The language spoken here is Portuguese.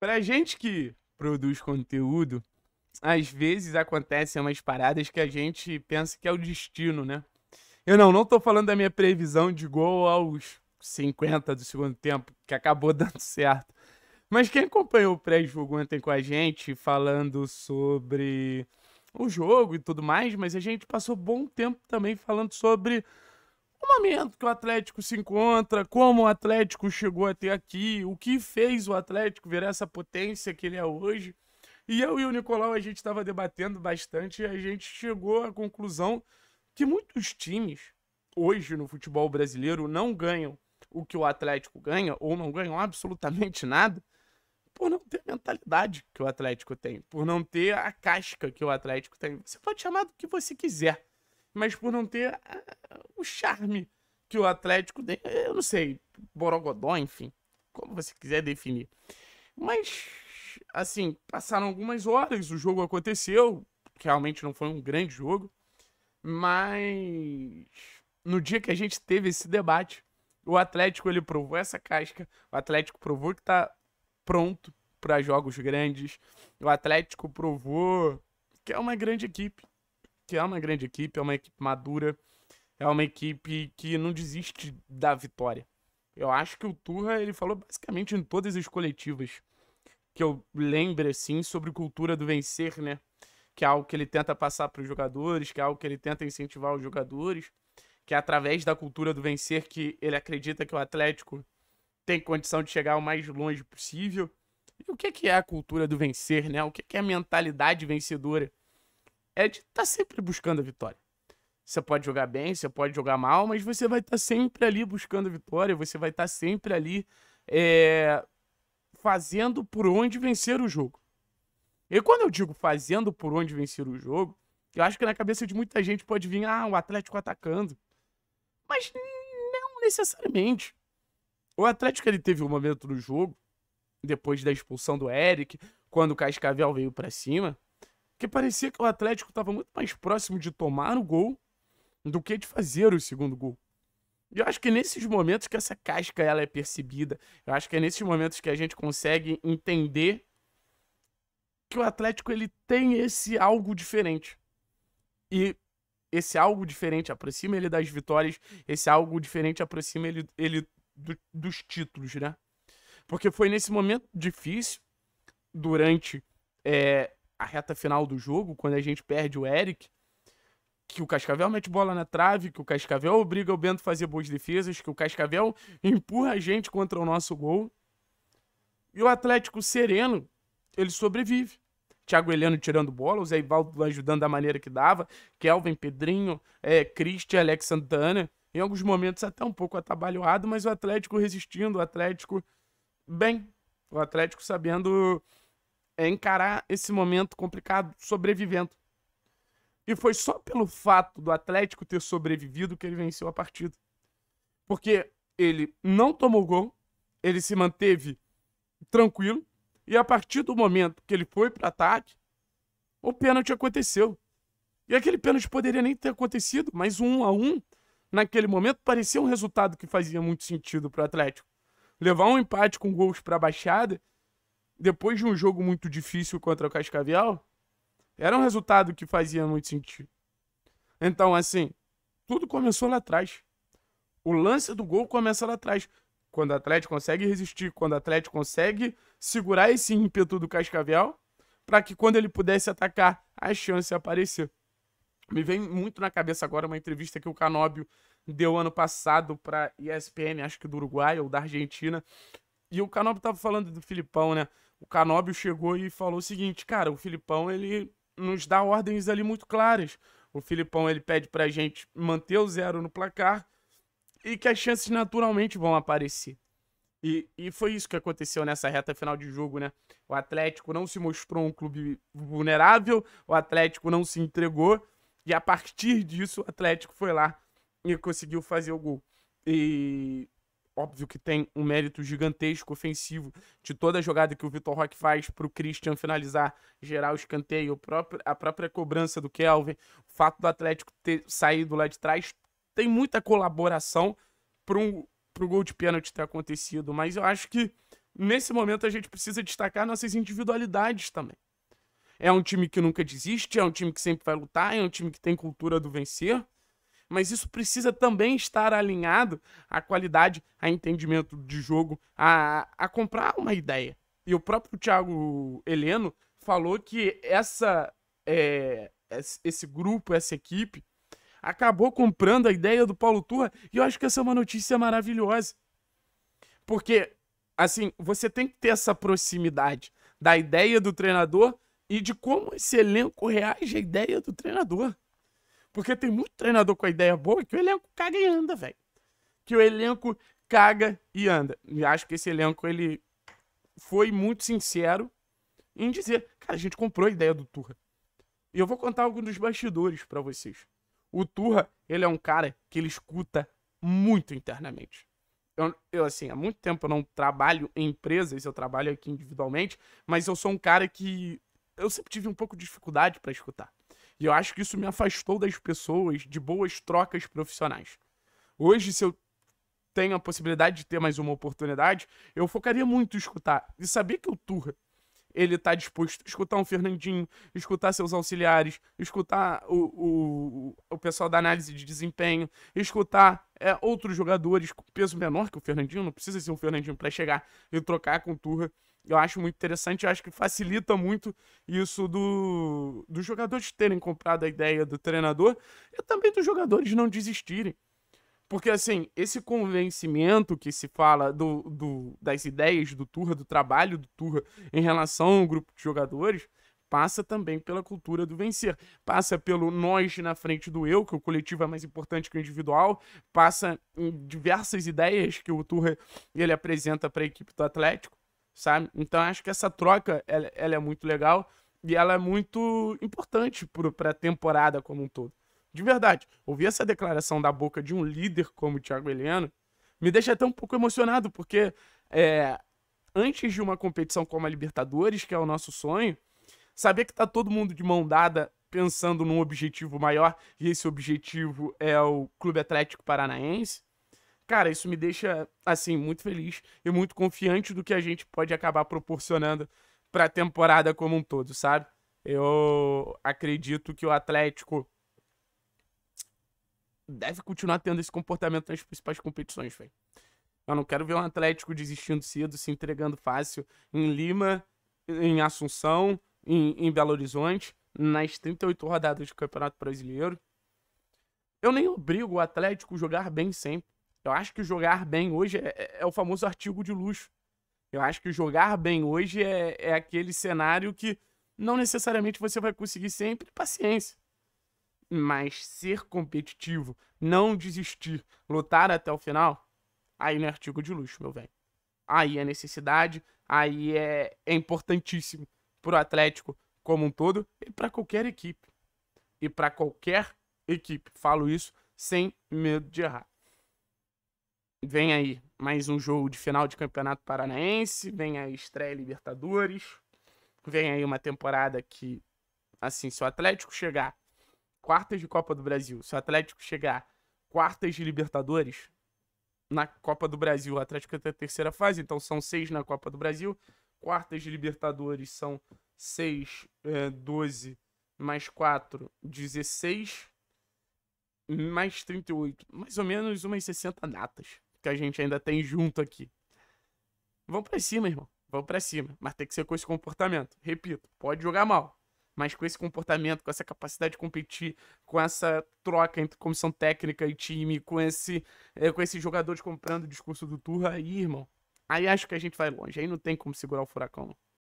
Pra gente que produz conteúdo, às vezes acontecem umas paradas que a gente pensa que é o destino, né? Eu não, não tô falando da minha previsão de gol aos 50 do segundo tempo, que acabou dando certo. Mas quem acompanhou o pré-jogo ontem com a gente, falando sobre o jogo e tudo mais, mas a gente passou bom tempo também falando sobre o momento que o Atlético se encontra, como o Atlético chegou até aqui, o que fez o Atlético virar essa potência que ele é hoje. E eu e o Nicolau, a gente estava debatendo bastante e a gente chegou à conclusão que muitos times hoje no futebol brasileiro não ganham o que o Atlético ganha, ou não ganham absolutamente nada, por não ter a mentalidade que o Atlético tem, por não ter a casca que o Atlético tem. Você pode chamar do que você quiser mas por não ter ah, o charme que o Atlético tem. Eu não sei, Borogodó, enfim, como você quiser definir. Mas, assim, passaram algumas horas, o jogo aconteceu, realmente não foi um grande jogo, mas no dia que a gente teve esse debate, o Atlético ele provou essa casca, o Atlético provou que tá pronto para jogos grandes, o Atlético provou que é uma grande equipe, que é uma grande equipe, é uma equipe madura, é uma equipe que não desiste da vitória. Eu acho que o Turra, ele falou basicamente em todas as coletivas que eu lembro, assim, sobre cultura do vencer, né? Que é algo que ele tenta passar para os jogadores, que é algo que ele tenta incentivar os jogadores, que é através da cultura do vencer que ele acredita que o Atlético tem condição de chegar o mais longe possível. E o que é, é a cultura do vencer, né? O que é, é a mentalidade vencedora? é de estar tá sempre buscando a vitória. Você pode jogar bem, você pode jogar mal, mas você vai estar tá sempre ali buscando a vitória, você vai estar tá sempre ali é, fazendo por onde vencer o jogo. E quando eu digo fazendo por onde vencer o jogo, eu acho que na cabeça de muita gente pode vir, ah, o Atlético atacando. Mas não necessariamente. O Atlético ele teve um momento no jogo, depois da expulsão do Eric, quando o Cascavel veio para cima, porque parecia que o Atlético estava muito mais próximo de tomar o gol do que de fazer o segundo gol. E eu acho que nesses momentos que essa casca ela é percebida, eu acho que é nesses momentos que a gente consegue entender que o Atlético ele tem esse algo diferente. E esse algo diferente aproxima ele das vitórias, esse algo diferente aproxima ele, ele do, dos títulos, né? Porque foi nesse momento difícil, durante é, a reta final do jogo, quando a gente perde o Eric, que o Cascavel mete bola na trave, que o Cascavel obriga o Bento a fazer boas defesas, que o Cascavel empurra a gente contra o nosso gol. E o Atlético sereno, ele sobrevive. Thiago Heleno tirando bola, o Zé Ivaldo ajudando da maneira que dava, Kelvin, Pedrinho, é, Christian, Alex Santana, em alguns momentos até um pouco atabalhoado, mas o Atlético resistindo, o Atlético bem, o Atlético sabendo é encarar esse momento complicado sobrevivendo. E foi só pelo fato do Atlético ter sobrevivido que ele venceu a partida. Porque ele não tomou gol, ele se manteve tranquilo, e a partir do momento que ele foi para ataque, o pênalti aconteceu. E aquele pênalti poderia nem ter acontecido, mas um a um, naquele momento, parecia um resultado que fazia muito sentido para o Atlético. Levar um empate com gols para a baixada depois de um jogo muito difícil contra o Cascavel, era um resultado que fazia muito sentido. Então, assim, tudo começou lá atrás. O lance do gol começa lá atrás. Quando o Atlético consegue resistir, quando o Atlético consegue segurar esse ímpeto do Cascavel, para que quando ele pudesse atacar, a chance aparecer. Me vem muito na cabeça agora uma entrevista que o Canóbio deu ano passado para ESPN, acho que do Uruguai ou da Argentina. E o Canóbio estava falando do Filipão, né? o Canóbio chegou e falou o seguinte, cara, o Filipão ele nos dá ordens ali muito claras. O Filipão ele pede pra gente manter o zero no placar e que as chances naturalmente vão aparecer. E, e foi isso que aconteceu nessa reta final de jogo, né? O Atlético não se mostrou um clube vulnerável, o Atlético não se entregou, e a partir disso o Atlético foi lá e conseguiu fazer o gol. E óbvio que tem um mérito gigantesco ofensivo de toda a jogada que o Vitor Roque faz para o Christian finalizar, gerar o escanteio, a própria cobrança do Kelvin, o fato do Atlético ter saído lá de trás, tem muita colaboração para um, o gol de pênalti ter acontecido, mas eu acho que nesse momento a gente precisa destacar nossas individualidades também. É um time que nunca desiste, é um time que sempre vai lutar, é um time que tem cultura do vencer mas isso precisa também estar alinhado à qualidade, a entendimento de jogo, a, a comprar uma ideia. E o próprio Thiago Heleno falou que essa é, esse grupo, essa equipe, acabou comprando a ideia do Paulo Turra, e eu acho que essa é uma notícia maravilhosa. Porque, assim, você tem que ter essa proximidade da ideia do treinador e de como esse elenco reage à ideia do treinador. Porque tem muito treinador com a ideia boa que o elenco caga e anda, velho. Que o elenco caga e anda. E acho que esse elenco, ele foi muito sincero em dizer, cara, a gente comprou a ideia do Turra. E eu vou contar algo dos bastidores para vocês. O Turra, ele é um cara que ele escuta muito internamente. Eu, eu, assim, há muito tempo eu não trabalho em empresas, eu trabalho aqui individualmente, mas eu sou um cara que eu sempre tive um pouco de dificuldade para escutar. E eu acho que isso me afastou das pessoas, de boas trocas profissionais. Hoje, se eu tenho a possibilidade de ter mais uma oportunidade, eu focaria muito em escutar. E saber que o Turra, ele tá disposto a escutar um Fernandinho, escutar seus auxiliares, escutar o, o, o pessoal da análise de desempenho, escutar é, outros jogadores com peso menor que o Fernandinho, não precisa ser um Fernandinho para chegar e trocar com o Turra. Eu acho muito interessante, eu acho que facilita muito isso do, dos jogadores terem comprado a ideia do treinador e também dos jogadores não desistirem. Porque, assim, esse convencimento que se fala do, do, das ideias do Turra, do trabalho do Turra em relação ao grupo de jogadores, passa também pela cultura do vencer. Passa pelo nós na frente do eu, que o coletivo é mais importante que o individual, passa em diversas ideias que o Turra ele apresenta para a equipe do Atlético sabe? Então acho que essa troca ela, ela é muito legal e ela é muito importante para a temporada como um todo. De verdade, ouvir essa declaração da boca de um líder como o Thiago Heleno me deixa até um pouco emocionado, porque é, antes de uma competição como a Libertadores, que é o nosso sonho, saber que tá todo mundo de mão dada pensando num objetivo maior, e esse objetivo é o Clube Atlético Paranaense, Cara, isso me deixa, assim, muito feliz e muito confiante do que a gente pode acabar proporcionando para a temporada como um todo, sabe? Eu acredito que o Atlético deve continuar tendo esse comportamento nas principais competições, velho. Eu não quero ver um Atlético desistindo cedo, se entregando fácil em Lima, em Assunção, em, em, Belo Horizonte, nas 38 rodadas do Campeonato Brasileiro. Eu nem obrigo o Atlético a jogar bem sempre. Eu acho que jogar bem hoje é, é, é o famoso artigo de luxo. Eu acho que jogar bem hoje é, é aquele cenário que não necessariamente você vai conseguir sempre, paciência. Mas ser competitivo, não desistir, lutar até o final, aí não é artigo de luxo, meu velho. Aí é necessidade, aí é, é importantíssimo para o Atlético como um todo e para qualquer equipe. E para qualquer equipe, falo isso sem medo de errar. Vem aí mais um jogo de final de Campeonato Paranaense, vem a estreia Libertadores, vem aí uma temporada que, assim, se o Atlético chegar quartas de Copa do Brasil, se o Atlético chegar quartas de Libertadores, na Copa do Brasil, o Atlético até a terceira fase, então são seis na Copa do Brasil, quartas de Libertadores são seis é, mais quatro dezesseis mais 38, mais ou menos umas 60 datas que a gente ainda tem junto aqui. Vamos para cima, irmão. Vamos para cima. Mas tem que ser com esse comportamento. Repito, pode jogar mal. Mas com esse comportamento, com essa capacidade de competir, com essa troca entre comissão técnica e time, com esse, é, com esses jogadores comprando o discurso do Turra, aí, irmão, aí acho que a gente vai longe. Aí não tem como segurar o furacão, não.